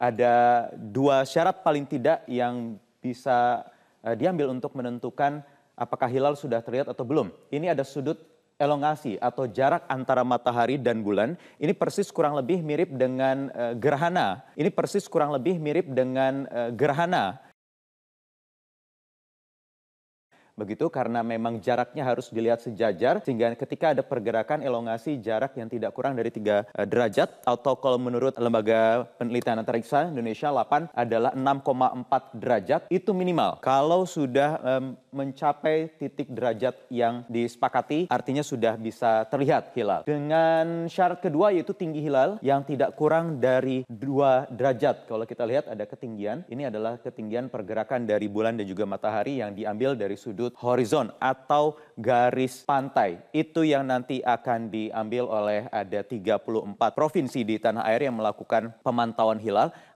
ada dua syarat paling tidak yang bisa uh, diambil untuk menentukan apakah hilal sudah terlihat atau belum. Ini ada sudut elongasi atau jarak antara matahari dan bulan. Ini persis kurang lebih mirip dengan uh, gerhana. Ini persis kurang lebih mirip dengan uh, gerhana Begitu karena memang jaraknya harus dilihat sejajar sehingga ketika ada pergerakan elongasi jarak yang tidak kurang dari tiga eh, derajat atau kalau menurut Lembaga Penelitian Antariksa Indonesia 8 adalah 6,4 derajat itu minimal. Kalau sudah um, mencapai titik derajat yang disepakati, artinya sudah bisa terlihat hilal. Dengan syarat kedua yaitu tinggi hilal yang tidak kurang dari dua derajat. Kalau kita lihat ada ketinggian, ini adalah ketinggian pergerakan dari bulan dan juga matahari yang diambil dari sudut horizon atau garis pantai. Itu yang nanti akan diambil oleh ada 34 provinsi di tanah air yang melakukan pemantauan hilal